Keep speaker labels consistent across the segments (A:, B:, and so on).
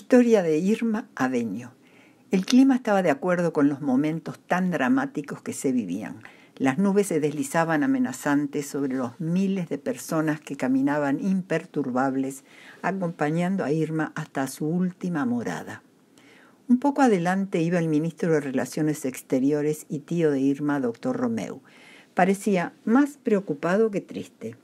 A: Historia de Irma Adeño. El clima estaba de acuerdo con los momentos tan dramáticos que se vivían. Las nubes se deslizaban amenazantes sobre los miles de personas que caminaban imperturbables, acompañando a Irma hasta su última morada. Un poco adelante iba el ministro de Relaciones Exteriores y tío de Irma, doctor Romeu. Parecía más preocupado que triste.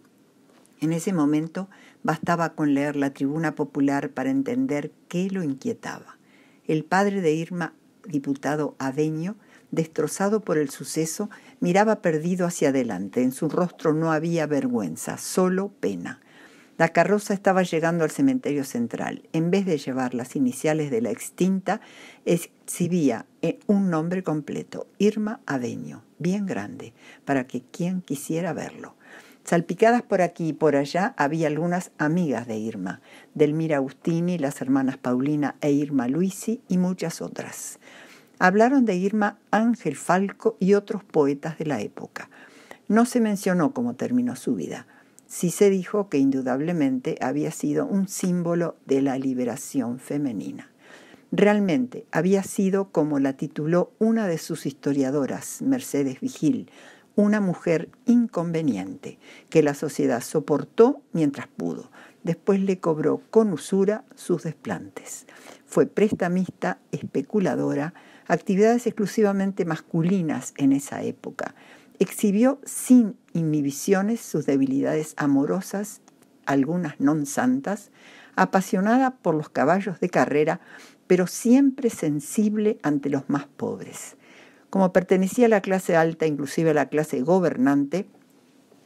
A: En ese momento bastaba con leer la tribuna popular para entender qué lo inquietaba. El padre de Irma, diputado aveño, destrozado por el suceso, miraba perdido hacia adelante. En su rostro no había vergüenza, solo pena. La carroza estaba llegando al cementerio central. En vez de llevar las iniciales de la extinta, exhibía eh, un nombre completo, Irma Aveño, bien grande, para que quien quisiera verlo. Salpicadas por aquí y por allá había algunas amigas de Irma, Delmira Agustini, las hermanas Paulina e Irma Luisi y muchas otras. Hablaron de Irma Ángel Falco y otros poetas de la época. No se mencionó cómo terminó su vida. Sí se dijo que indudablemente había sido un símbolo de la liberación femenina. Realmente había sido, como la tituló una de sus historiadoras, Mercedes Vigil, una mujer inconveniente que la sociedad soportó mientras pudo. Después le cobró con usura sus desplantes. Fue prestamista, especuladora, actividades exclusivamente masculinas en esa época. Exhibió sin inhibiciones sus debilidades amorosas, algunas non santas, apasionada por los caballos de carrera, pero siempre sensible ante los más pobres. Como pertenecía a la clase alta, inclusive a la clase gobernante,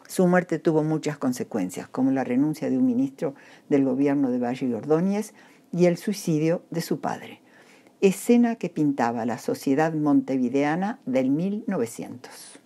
A: su muerte tuvo muchas consecuencias, como la renuncia de un ministro del gobierno de Valle y Ordóñez y el suicidio de su padre, escena que pintaba la sociedad montevideana del 1900.